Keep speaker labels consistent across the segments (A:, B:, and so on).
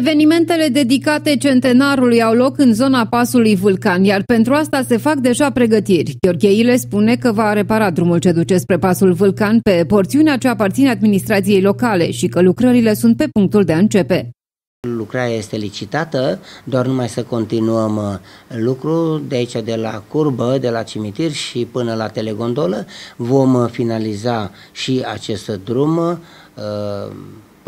A: Evenimentele dedicate centenarului au loc în zona pasului Vulcan, iar pentru asta se fac deja pregătiri. Gheorghe Ile spune că va repara drumul ce duce spre pasul Vulcan pe porțiunea ce aparține administrației locale și că lucrările sunt pe punctul de a începe.
B: Lucrarea este licitată, doar numai să continuăm uh, lucru de aici, de la curbă, de la cimitir și până la telegondolă. Vom uh, finaliza și acest drum uh,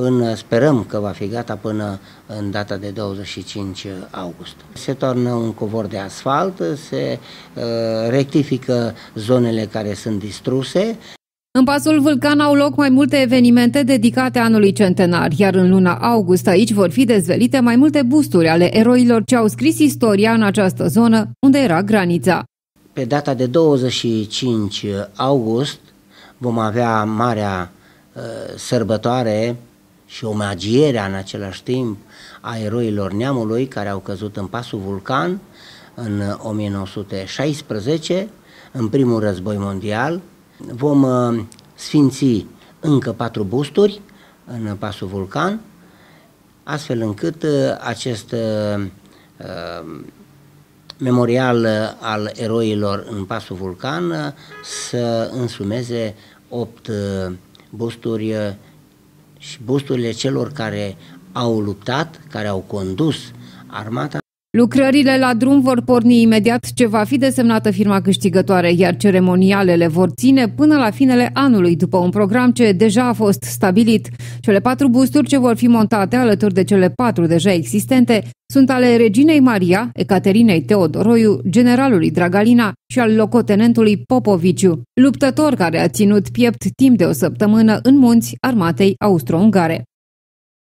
B: până sperăm că va fi gata până în data de 25 august. Se toarnă un covor de asfalt, se uh, rectifică zonele care sunt distruse,
A: în pasul Vulcan au loc mai multe evenimente dedicate anului centenar, iar în luna august aici vor fi dezvelite mai multe busturi ale eroilor ce au scris istoria în această zonă, unde era
B: granița. Pe data de 25 august vom avea marea uh, sărbătoare și omagierea în același timp a eroilor neamului care au căzut în pasul vulcan în 1916, uh, în primul război mondial. Vom uh, sfinți încă patru busturi în pasul vulcan, astfel încât uh, acest memorial al eroilor în pasul vulcan să însumeze opt busturi și busturile celor care au luptat, care au condus armata
A: Lucrările la drum vor porni imediat ce va fi desemnată firma câștigătoare, iar ceremonialele vor ține până la finele anului, după un program ce deja a fost stabilit. Cele patru busturi ce vor fi montate alături de cele patru deja existente sunt ale reginei Maria, Ecaterinei Teodoroiu, generalului Dragalina și al locotenentului Popoviciu, luptător care a ținut piept timp de o săptămână în munți armatei austro-ungare.